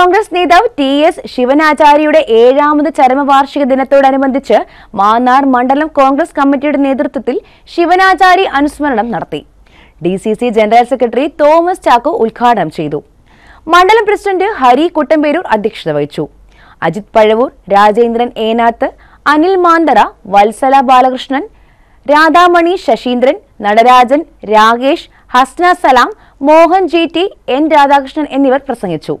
കോൺഗ്രസ് നേതാവ് T S ശിവനാചാര്യയുടെ ഏഴാമത് ചരമവാർഷിക ദിനത്തോടനുബന്ധിച്ച് മാന്നാർ മണ്ഡലം കോൺഗ്രസ് കമ്മിറ്റിയുടെ നേതൃത്വത്തിൽ ശിവനാചാരി അനുസ്മരണം നടത്തി D C C general secretary Thomas Chacko ഉദ്ഘാടനം ചെയ്തു മണ്ഡലം പ്രസിഡന്റ് ഹരി കുട്ടമ്പേരൂർ അധ്യക്ഷത വഹിച്ചു Ajith Pazhavoor Rajendran Enath Anil Manthara Vatsala Balakrishnan Radhamani Sasindran Natarajan Rakesh Hasna Salam Mohan G T N Radhakrishnan എന്നിവർ പ്രസംഗിച്ചു